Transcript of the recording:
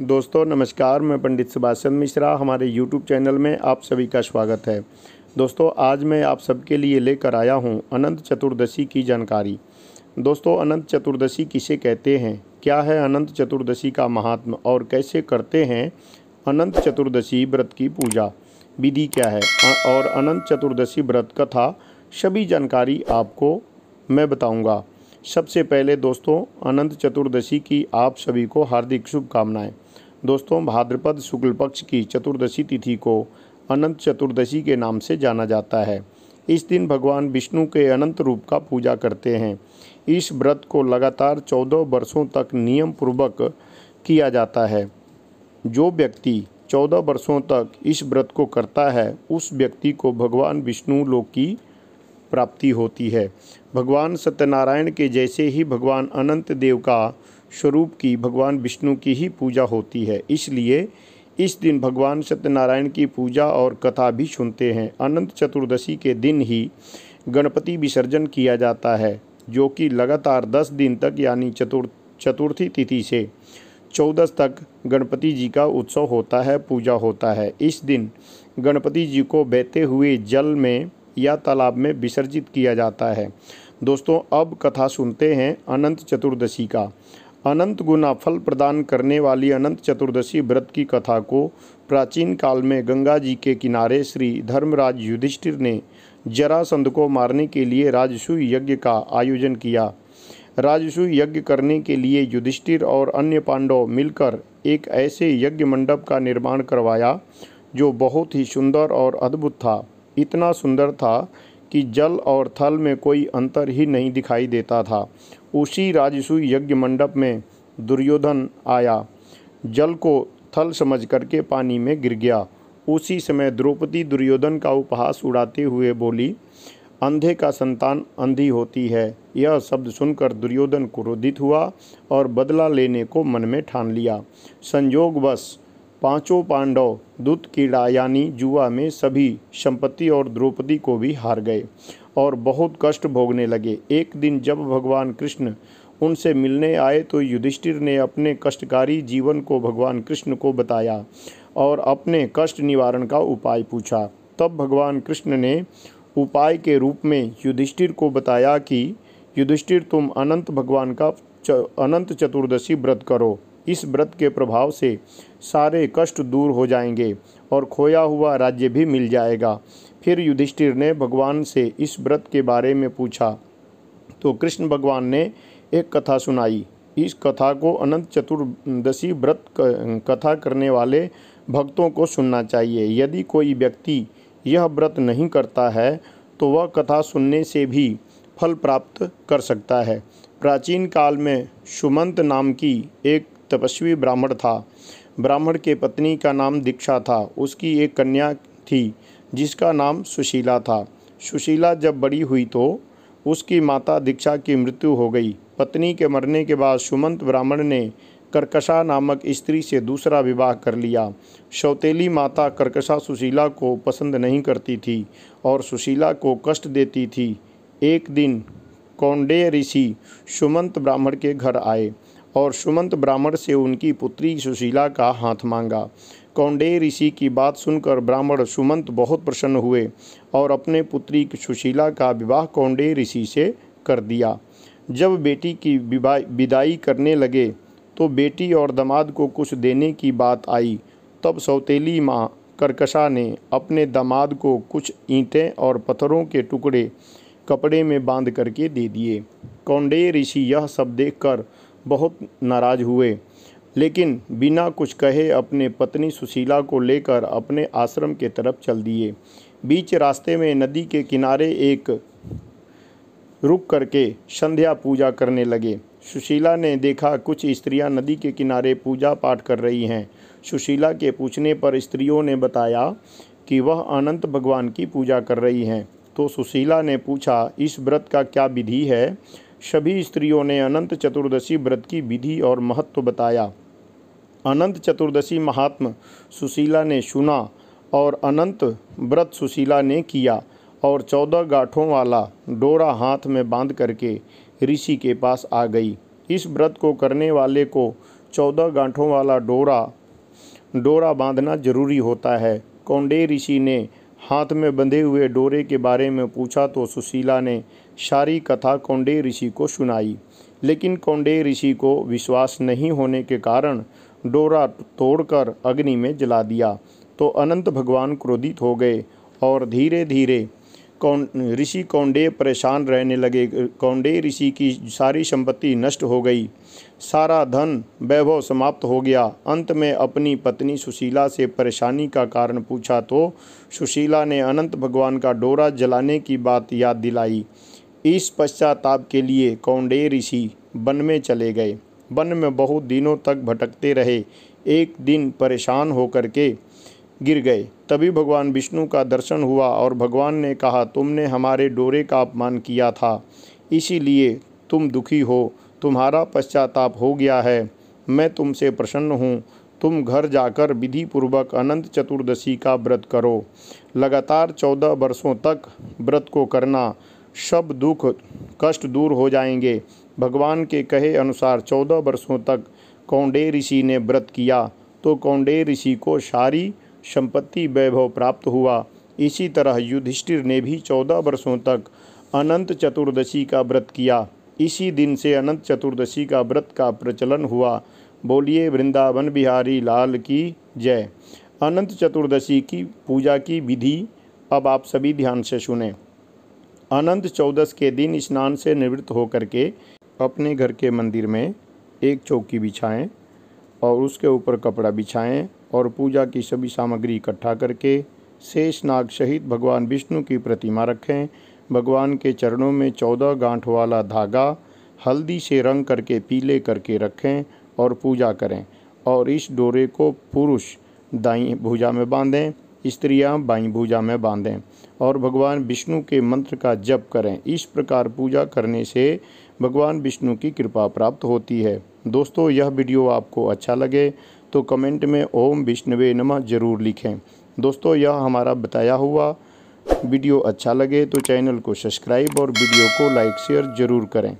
दोस्तों नमस्कार मैं पंडित सुभाष चंद्र मिश्रा हमारे यूट्यूब चैनल में आप सभी का स्वागत है दोस्तों आज मैं आप सबके लिए लेकर आया हूं अनंत चतुर्दशी की जानकारी दोस्तों अनंत चतुर्दशी किसे कहते हैं क्या है अनंत चतुर्दशी का महात्म और कैसे करते हैं अनंत चतुर्दशी व्रत की पूजा विधि क्या है और अनंत चतुर्दशी व्रत कथा सभी जानकारी आपको मैं बताऊँगा सबसे पहले दोस्तों अनंत चतुर्दशी की आप सभी को हार्दिक शुभकामनाएं दोस्तों भाद्रपद शुक्ल पक्ष की चतुर्दशी तिथि को अनंत चतुर्दशी के नाम से जाना जाता है इस दिन भगवान विष्णु के अनंत रूप का पूजा करते हैं इस व्रत को लगातार चौदह वर्षों तक नियम पूर्वक किया जाता है जो व्यक्ति चौदह वर्षों तक इस व्रत को करता है उस व्यक्ति को भगवान विष्णु लोक की प्राप्ति होती है भगवान सत्यनारायण के जैसे ही भगवान अनंत देव का स्वरूप की भगवान विष्णु की ही पूजा होती है इसलिए इस दिन भगवान सत्यनारायण की पूजा और कथा भी सुनते हैं अनंत चतुर्दशी के दिन ही गणपति विसर्जन किया जाता है जो कि लगातार दस दिन तक यानी चतुर्थ चतुर्थी तिथि से चौदस तक गणपति जी का उत्सव होता है पूजा होता है इस दिन गणपति जी को बहते हुए जल में या तालाब में विसर्जित किया जाता है दोस्तों अब कथा सुनते हैं अनंत चतुर्दशी का अनंत गुना फल प्रदान करने वाली अनंत चतुर्दशी व्रत की कथा को प्राचीन काल में गंगा जी के किनारे श्री धर्मराज युधिष्ठिर ने जरासंध को मारने के लिए राजसू यज्ञ का आयोजन किया राजसू यज्ञ करने के लिए युधिष्ठिर और अन्य पांडव मिलकर एक ऐसे यज्ञ मंडप का निर्माण करवाया जो बहुत ही सुंदर और अद्भुत था इतना सुंदर था कि जल और थल में कोई अंतर ही नहीं दिखाई देता था उसी राजसु यज्ञ मंडप में दुर्योधन आया जल को थल समझ करके पानी में गिर गया उसी समय द्रौपदी दुर्योधन का उपहास उड़ाते हुए बोली अंधे का संतान अंधी होती है यह शब्द सुनकर दुर्योधन क्रोधित हुआ और बदला लेने को मन में ठान लिया संयोगवश पांचों पांडव दूत कीड़ा यानी जुआ में सभी संपत्ति और द्रौपदी को भी हार गए और बहुत कष्ट भोगने लगे एक दिन जब भगवान कृष्ण उनसे मिलने आए तो युधिष्ठिर ने अपने कष्टकारी जीवन को भगवान कृष्ण को बताया और अपने कष्ट निवारण का उपाय पूछा तब भगवान कृष्ण ने उपाय के रूप में युधिष्ठिर को बताया कि युधिष्ठिर तुम अनंत भगवान का च, अनंत चतुर्दशी व्रत करो इस व्रत के प्रभाव से सारे कष्ट दूर हो जाएंगे और खोया हुआ राज्य भी मिल जाएगा फिर युधिष्ठिर ने भगवान से इस व्रत के बारे में पूछा तो कृष्ण भगवान ने एक कथा सुनाई इस कथा को अनंत चतुर्दशी व्रत कथा करने वाले भक्तों को सुनना चाहिए यदि कोई व्यक्ति यह व्रत नहीं करता है तो वह कथा सुनने से भी फल प्राप्त कर सकता है प्राचीन काल में सुमंत नाम की एक तपस्वी ब्राह्मण था ब्राह्मण के पत्नी का नाम दीक्षा था उसकी एक कन्या थी जिसका नाम सुशीला था सुशीला जब बड़ी हुई तो उसकी माता दीक्षा की मृत्यु हो गई पत्नी के मरने के बाद सुमंत ब्राह्मण ने करकशा नामक स्त्री से दूसरा विवाह कर लिया शौतेली माता करकशा सुशीला को पसंद नहीं करती थी और सुशीला को कष्ट देती थी एक दिन कौंडेय ऋषि सुमंत ब्राह्मण के घर आए और सुमंत ब्राह्मण से उनकी पुत्री सुशीला का हाथ मांगा कौंडे ऋषि की बात सुनकर ब्राह्मण सुमंत बहुत प्रसन्न हुए और अपने पुत्री सुशीला का विवाह कौंडे ऋषि से कर दिया जब बेटी की विदाई करने लगे तो बेटी और दामाद को कुछ देने की बात आई तब सौतेली माँ करकशा ने अपने दामाद को कुछ ईंटें और पत्थरों के टुकड़े कपड़े में बांध करके दे दिए कौंडे ऋषि यह सब देखकर बहुत नाराज़ हुए लेकिन बिना कुछ कहे अपने पत्नी सुशीला को लेकर अपने आश्रम के तरफ चल दिए बीच रास्ते में नदी के किनारे एक रुक करके संध्या पूजा करने लगे सुशीला ने देखा कुछ स्त्रियां नदी के किनारे पूजा पाठ कर रही हैं सुशीला के पूछने पर स्त्रियों ने बताया कि वह अनंत भगवान की पूजा कर रही हैं तो सुशीला ने पूछा इस व्रत का क्या विधि है सभी स्त्रियों ने अनंत चतुर्दशी व्रत की विधि और महत्व बताया अनंत चतुर्दशी महात्म सुशीला ने सुना और अनंत व्रत सुशीला ने किया और चौदह गांठों वाला डोरा हाथ में बांध करके ऋषि के पास आ गई इस व्रत को करने वाले को चौदह गांठों वाला डोरा डोरा बांधना जरूरी होता है कौंडे ऋषि ने हाथ में बंधे हुए डोरे के बारे में पूछा तो सुशीला ने सारी कथा कौंडे ऋषि को सुनाई लेकिन कौंडे ऋषि को विश्वास नहीं होने के कारण डोरा तोड़कर अग्नि में जला दिया तो अनंत भगवान क्रोधित हो गए और धीरे धीरे कौन ऋषि कौंडे परेशान रहने लगे कौंडे ऋषि की सारी संपत्ति नष्ट हो गई सारा धन वैभव समाप्त हो गया अंत में अपनी पत्नी सुशीला से परेशानी का कारण पूछा तो सुशीला ने अनंत भगवान का डोरा जलाने की बात याद दिलाई इस पश्चाताप के लिए कौंडे ऋषि वन में चले गए वन में बहुत दिनों तक भटकते रहे एक दिन परेशान होकर के गिर गए तभी भगवान विष्णु का दर्शन हुआ और भगवान ने कहा तुमने हमारे डोरे का अपमान किया था इसीलिए तुम दुखी हो तुम्हारा पश्चाताप हो गया है मैं तुमसे प्रसन्न हूँ तुम घर जाकर विधि पूर्वक अनंत चतुर्दशी का व्रत करो लगातार चौदह वर्षों तक व्रत को करना सब दुख कष्ट दूर हो जाएंगे भगवान के कहे अनुसार चौदह वर्षों तक कौंडे ऋषि ने व्रत किया तो कौंडे ऋषि को सारी संपत्ति वैभव प्राप्त हुआ इसी तरह युधिष्ठिर ने भी चौदह वर्षों तक अनंत चतुर्दशी का व्रत किया इसी दिन से अनंत चतुर्दशी का व्रत का प्रचलन हुआ बोलिए वृंदावन बिहारी लाल की जय अनंत चतुर्दशी की पूजा की विधि अब आप सभी ध्यान से सुने अनंत चौदस के दिन स्नान से निवृत्त होकर के अपने घर के मंदिर में एक चौकी बिछाएं और उसके ऊपर कपड़ा बिछाएं और पूजा की सभी सामग्री इकट्ठा करके शेष नाग सहित भगवान विष्णु की प्रतिमा रखें भगवान के चरणों में चौदह गांठ वाला धागा हल्दी से रंग करके पीले करके रखें और पूजा करें और इस डोरे को पुरुष दाई भुजा में बांधें स्त्रियां बाई भुजा में बांधें और भगवान विष्णु के मंत्र का जप करें इस प्रकार पूजा करने से भगवान विष्णु की कृपा प्राप्त होती है दोस्तों यह वीडियो आपको अच्छा लगे तो कमेंट में ओम विष्णुवे नमः ज़रूर लिखें दोस्तों यह हमारा बताया हुआ वीडियो अच्छा लगे तो चैनल को सब्सक्राइब और वीडियो को लाइक शेयर ज़रूर करें